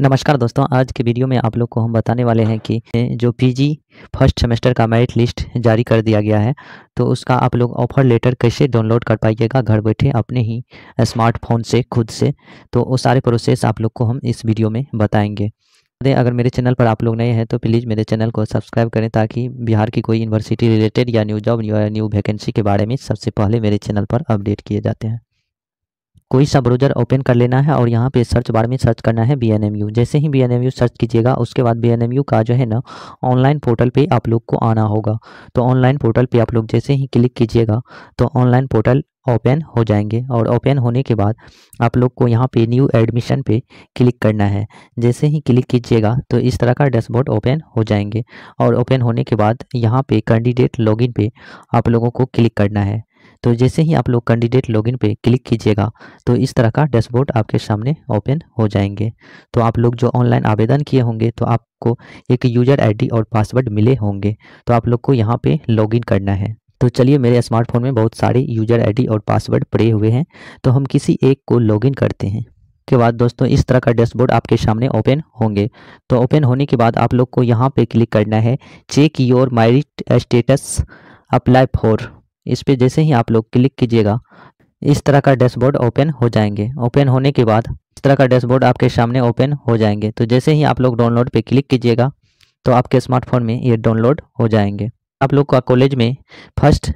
नमस्कार दोस्तों आज के वीडियो में आप लोग को हम बताने वाले हैं कि जो पीजी फर्स्ट सेमेस्टर का मेरिट लिस्ट जारी कर दिया गया है तो उसका आप लोग ऑफर लेटर कैसे डाउनलोड कर पाइएगा घर बैठे अपने ही स्मार्टफोन से खुद से तो वो सारे प्रोसेस आप लोग को हम इस वीडियो में बताएंगे अगर मेरे चैनल पर आप लोग नए हैं तो प्लीज़ मेरे चैनल को सब्सक्राइब करें ताकि बिहार की कोई यूनिवर्सिटी रिलेटेड या न्यू जॉब या न्यू वैकेंसी के बारे में सबसे पहले मेरे चैनल पर अपडेट किए जाते हैं कोई सा ब्राउज़र ओपन कर लेना है और यहाँ पे सर्च बार में सर्च करना है बी जैसे ही बी सर्च कीजिएगा उसके बाद बी का जो है ना ऑनलाइन पोर्टल पे आप लोग को आना होगा तो ऑनलाइन पोर्टल पे आप लोग जैसे ही क्लिक कीजिएगा तो ऑनलाइन पोर्टल ओपन हो जाएंगे और ओपन होने के बाद आप लोग को यहाँ पे न्यू एडमिशन पे क्लिक करना है जैसे ही क्लिक कीजिएगा तो इस तरह का डैशबोर्ड ओपन हो जाएंगे और ओपन होने के बाद यहाँ पे कैंडिडेट लॉगिन पे आप लोगों को क्लिक करना है तो जैसे ही आप लोग कैंडिडेट लॉगिन पे क्लिक कीजिएगा तो इस तरह का डैशबोर्ड आपके सामने ओपन हो जाएंगे तो आप लोग जो ऑनलाइन आवेदन किए होंगे तो आपको एक यूजर आईडी और पासवर्ड मिले होंगे तो आप लोग को यहाँ पे लॉगिन करना है तो चलिए मेरे स्मार्टफोन में बहुत सारे यूजर आई और पासवर्ड पड़े हुए हैं तो हम किसी एक को लॉगिन करते हैं के बाद दोस्तों इस तरह का डैशबोर्ड आपके सामने ओपन होंगे तो ओपन होने के बाद आप लोग को यहाँ पे क्लिक करना है check your merit status apply for इस पर जैसे ही आप लोग क्लिक कीजिएगा इस तरह का डैशबोर्ड ओपन हो जाएंगे ओपन होने के बाद इस तरह का डैशबोर्ड आपके सामने ओपन हो जाएंगे तो जैसे ही आप लोग डाउनलोड पे क्लिक कीजिएगा तो आपके स्मार्टफोन में ये डाउनलोड हो जाएंगे आप लोग का कॉलेज में फर्स्ट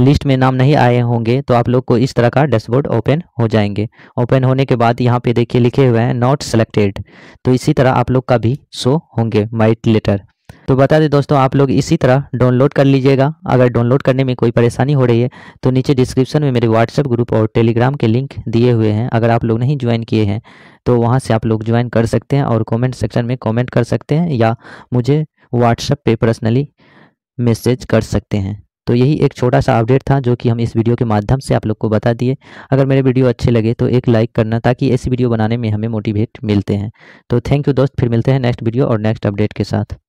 लिस्ट में नाम नहीं आए होंगे तो आप लोग को इस तरह का डैशबोर्ड ओपन हो जाएंगे ओपन होने के बाद यहाँ पे देखिए लिखे हुए हैं नॉट सेलेक्टेड तो इसी तरह आप लोग का भी शो होंगे माइट लेटर तो बता दें दोस्तों आप लोग इसी तरह डाउनलोड कर लीजिएगा अगर डाउनलोड करने में कोई परेशानी हो रही है तो नीचे डिस्क्रिप्शन में मेरे व्हाट्सएप ग्रुप और टेलीग्राम के लिंक दिए हुए हैं अगर आप लोग नहीं ज्वाइन किए हैं तो वहाँ से आप लोग ज्वाइन कर सकते हैं और कमेंट सेक्शन में कॉमेंट कर सकते हैं या मुझे व्हाट्सएप पर पर्सनली मैसेज कर सकते हैं तो यही एक छोटा सा अपडेट था जो कि हम इस वीडियो के माध्यम से आप लोग को बता दिए अगर मेरे वीडियो अच्छे लगे तो एक लाइक करना ताकि ऐसी वीडियो बनाने में हमें मोटिवेट मिलते हैं तो थैंक यू दोस्त फिर मिलते हैं नेक्स्ट वीडियो और नेक्स्ट अपडेट के साथ